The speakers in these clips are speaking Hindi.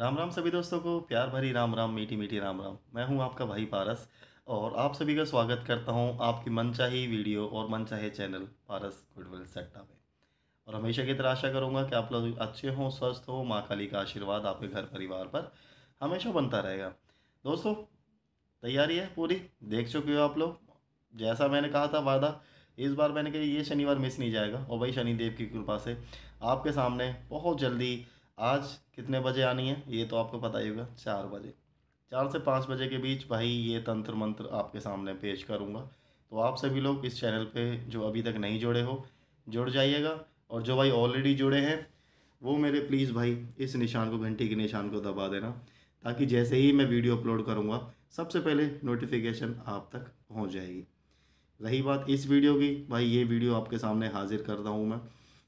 राम राम सभी दोस्तों को प्यार भरी राम राम मीठी मीठी राम राम मैं हूं आपका भाई पारस और आप सभी का स्वागत करता हूं आपकी मनचाही वीडियो और मनचाहे चैनल पारस गुडविल सेट्टा में और हमेशा की तरह आशा करूंगा कि आप लोग अच्छे हों स्वस्थ हों माँ काली का आशीर्वाद आपके घर परिवार पर हमेशा बनता रहेगा दोस्तों तैयारी है पूरी देख चुके हो आप लोग जैसा मैंने कहा था वादा इस बार मैंने कहा ये शनिवार मिस नहीं जाएगा और भाई शनिदेव की कृपा से आपके सामने बहुत जल्दी आज कितने बजे आनी है ये तो आपको पता ही होगा चार बजे चार से पाँच बजे के बीच भाई ये तंत्र मंत्र आपके सामने पेश करूँगा तो आप सभी लोग इस चैनल पे जो अभी तक नहीं जुड़े हो जुड़ जाइएगा और जो भाई ऑलरेडी जुड़े हैं वो मेरे प्लीज़ भाई इस निशान को घंटी के निशान को दबा देना ताकि जैसे ही मैं वीडियो अपलोड करूँगा सबसे पहले नोटिफिकेशन आप तक पहुँच जाएगी रही बात इस वीडियो की भाई ये वीडियो आपके सामने हाजिर कर रहा हूँ मैं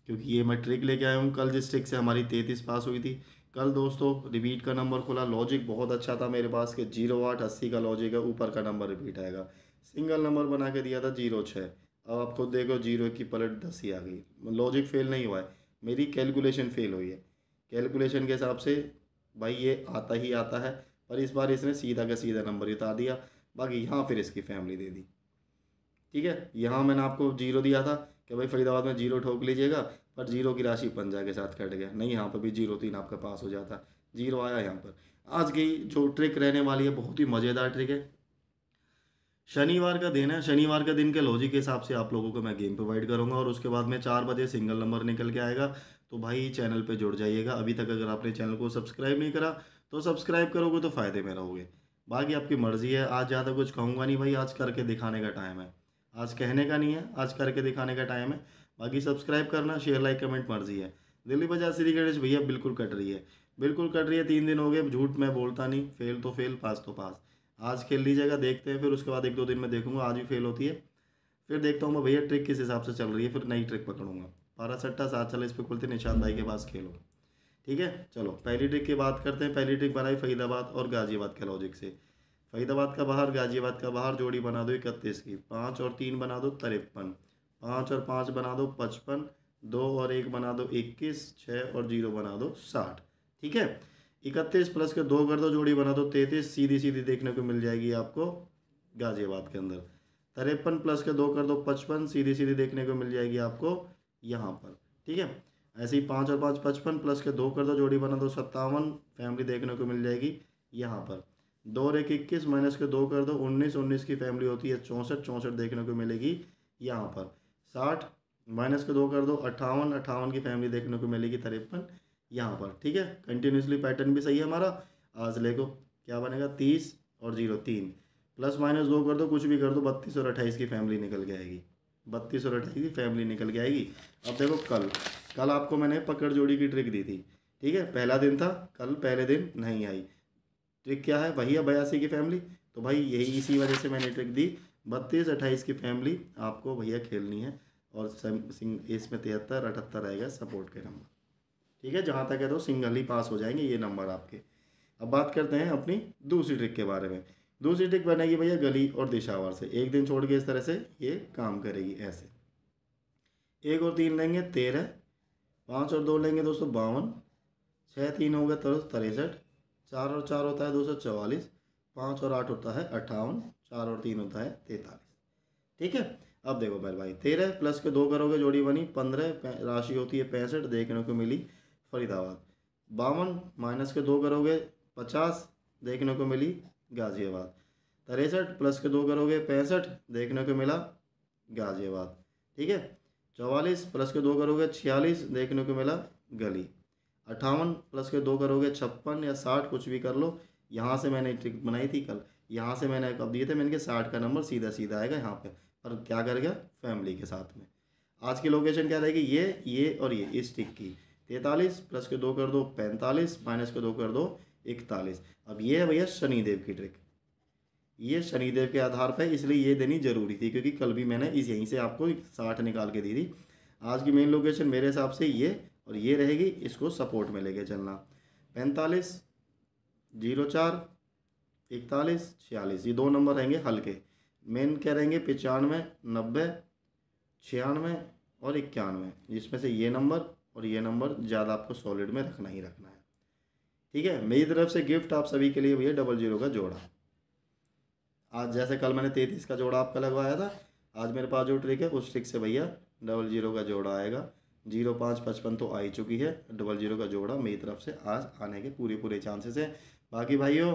क्योंकि ये मैं ट्रिक लेके आया हूँ कल जिस ट्रिक से हमारी तैंतीस पास हुई थी कल दोस्तों रिपीट का नंबर खुला लॉजिक बहुत अच्छा था मेरे पास कि जीरो आठ अस्सी का लॉजिक है ऊपर का नंबर रिपीट आएगा सिंगल नंबर बना के दिया था जीरो छः अब आप खुद देखो जीरो की पलट दस ही आ गई लॉजिक फेल नहीं हुआ है मेरी कैलकुलेशन फेल हुई है कैलकुलेशन के हिसाब से भाई ये आता ही आता है पर इस बार इसने सीधा का सीधा नंबर उतार दिया बाकी यहाँ फिर इसकी फैमिली दे दी ठीक है यहाँ मैंने आपको जीरो दिया था कि भाई फरीदाबाद में जीरो ठोक लीजिएगा पर जीरो की राशि पंजा के साथ कट गया नहीं यहाँ पर भी जीरो तीन आपका पास हो जाता जीरो आया यहाँ पर आज की जो ट्रिक रहने वाली है बहुत ही मज़ेदार ट्रिक है शनिवार का दिन है शनिवार का दिन के लॉजिक के हिसाब से आप लोगों को मैं गेम प्रोवाइड करूंगा और उसके बाद में चार बजे सिंगल नंबर निकल के आएगा तो भाई चैनल पे जुड़ जाइएगा अभी तक अगर आपने चैनल को सब्सक्राइब नहीं करा तो सब्सक्राइब करोगे तो फ़ायदे में रहोगे बाकी आपकी मर्ज़ी है आज ज़्यादा कुछ कहूँगा नहीं भाई आज करके दिखाने का टाइम है आज कहने का नहीं है आज करके दिखाने का टाइम है बाकी सब्सक्राइब करना शेयर लाइक कमेंट मर्जी है दिल्ली बजाज श्री गणेश भैया बिल्कुल कट रही है बिल्कुल कट रही है तीन दिन हो गए झूठ मैं बोलता नहीं फेल तो फेल पास तो पास आज खेल लीजिएगा देखते हैं फिर उसके बाद एक दो दिन में देखूंगा आज भी फेल होती है फिर देखता हूँ मैं भैया ट्रिक किस हिसाब से चल रही है फिर नई ट्रिक पकड़ूंगा बारह सट्टा सात चालीस पे खुलते निशान भाई के पास खेलो ठीक है चलो पहली ट्रिक की बात करते हैं पहली ट्रिक बनाई फरीदाबाद और गाजियाबाद के लॉजिक से फरीदाबाद का बाहर गाजियाबाद का बाहर जोड़ी बना दो इकतीस की पाँच और तीन बना दो तिरपन पाँच और पाँच बना दो पचपन दो और एक बना दो इक्कीस छः और जीरो बना दो साठ ठीक है इकतीस प्लस के दो कर दो जोड़ी बना दो तैंतीस सीधी सीधी देखने को मिल जाएगी आपको गाजियाबाद के अंदर तिरपन प्लस के दो कर दो पचपन सीधी सीधी देखने को मिल जाएगी आपको यहाँ पर ठीक है ऐसे ही पाँच और पाँच पचपन प्लस के दो कर दो जोड़ी बना दो सत्तावन फैमिली देखने को मिल जाएगी यहाँ पर दो और एक इक्कीस माइनस के दो कर दो उन्नीस उन्नीस की फैमिली होती है चौंसठ चौंसठ देखने को मिलेगी यहाँ पर साठ माइनस के दो कर दो अट्ठावन अट्ठावन की फैमिली देखने को मिलेगी तिरपन यहाँ पर ठीक है कंटिन्यूसली पैटर्न भी सही है हमारा आज ले को क्या बनेगा तीस और जीरो तीन प्लस माइनस दो कर दो कुछ भी कर दो बत्तीस और अट्ठाईस की फैमिली निकल के आएगी बत्तीस और अट्ठाईस की फैमिली निकल के आएगी अब देखो कल कल आपको मैंने पकड़ जोड़ी की ट्रिक दी थी ठीक है पहला दिन था कल पहले दिन नहीं आई ट्रिक क्या है वही है बयासी की फैमिली तो भाई यही इसी वजह से मैंने ट्रिक दी बत्तीस अट्ठाईस की फैमिली आपको भैया खेलनी है और इसमें तिहत्तर अठहत्तर रहेगा सपोर्ट के नंबर ठीक है जहाँ तक है तो सिंगल ही पास हो जाएंगे ये नंबर आपके अब बात करते हैं अपनी दूसरी ट्रिक के बारे में दूसरी ट्रिक बनेगी भैया गली और दिशावर से एक दिन छोड़ के इस तरह से ये काम करेगी ऐसे एक और तीन लेंगे तेरह पाँच और दो लेंगे दोस्तों बावन छः तीन होगा तो तिरसठ चार और चार होता है दो सौ चवालीस पाँच और आठ होता है अट्ठावन चार और तीन होता है तैंतालीस ठीक है अब देखो मेरे भाई तेरह प्लस के दो करोगे जोड़ी बनी पंद्रह राशि होती है पैंसठ देखने को मिली फरीदाबाद बावन माइनस के दो करोगे पचास देखने को मिली गाजियाबाद तिरसठ प्लस के दो करोगे पैंसठ देखने को मिला गाजियाबाद ठीक है चौवालीस प्लस के दो करोगे छियालीस देखने को मिला गली अट्ठावन प्लस के दो करोगे छप्पन या साठ कुछ भी कर लो यहाँ से मैंने ट्रिक बनाई थी कल यहाँ से मैंने कब दिए थे मैंने कहा साठ का नंबर सीधा सीधा आएगा यहाँ पे पर क्या कर गया फैमिली के साथ में आज की लोकेशन क्या रहेगी ये ये और ये इस टिक की तैंतालीस प्लस के दो कर दो पैंतालीस माइनस के दो कर दो इकतालीस अब ये है भैया शनिदेव की ट्रिक ये शनिदेव के आधार पर इसलिए ये देनी ज़रूरी थी क्योंकि कल भी मैंने इस यहीं से आपको साठ निकाल के दी थी आज की मेन लोकेशन मेरे हिसाब से ये और ये रहेगी इसको सपोर्ट में लेके चलना पैंतालीस जीरो चार इकतालीस छियालीस ये दो नंबर रहेंगे हल्के मेन क्या रहेंगे पचानवे नब्बे छियानवे और इक्यानवे जिसमें से ये नंबर और ये नंबर ज़्यादा आपको सॉलिड में रखना ही रखना है ठीक है मेरी तरफ से गिफ्ट आप सभी के लिए भैया डबल जीरो का जोड़ा आज जैसे कल मैंने तैतीस का जोड़ा आपका लगवाया था आज मेरे पास जो ट्रिक है उस ट्रिक से भैया डबल जीरो का जोड़ा आएगा जीरो पाँच पचपन तो आ ही चुकी है डबल जीरो का जोड़ा मेरी तरफ से आज आने के पूरे पूरे चांसेस हैं बाकी भाइयों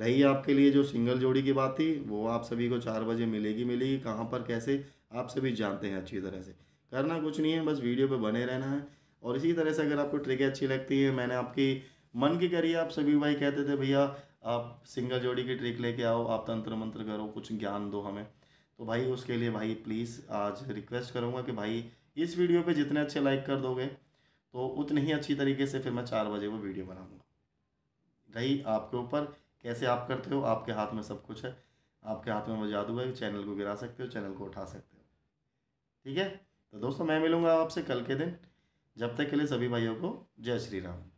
रही आपके लिए जो सिंगल जोड़ी की बात थी वो आप सभी को चार बजे मिलेगी मिलेगी कहाँ पर कैसे आप सभी जानते हैं अच्छी तरह से करना कुछ नहीं है बस वीडियो पर बने रहना है और इसी तरह से अगर आपको ट्रिकें अच्छी लगती है मैंने आपकी मन की करी आप सभी भाई कहते थे भैया आप सिंगल जोड़ी की ट्रिक लेके आओ आप तंत्र मंत्र करो कुछ ज्ञान दो हमें तो भाई उसके लिए भाई प्लीज़ आज रिक्वेस्ट करूँगा कि भाई इस वीडियो पे जितने अच्छे लाइक कर दोगे तो उतने ही अच्छी तरीके से फिर मैं चार बजे वो वीडियो बनाऊँगा रही आपके ऊपर कैसे आप करते हो आपके हाथ में सब कुछ है आपके हाथ में वो जादू है चैनल को गिरा सकते हो चैनल को उठा सकते हो ठीक है तो दोस्तों मैं मिलूँगा आपसे कल के दिन जब तक के लिए सभी भाइयों को जय श्री राम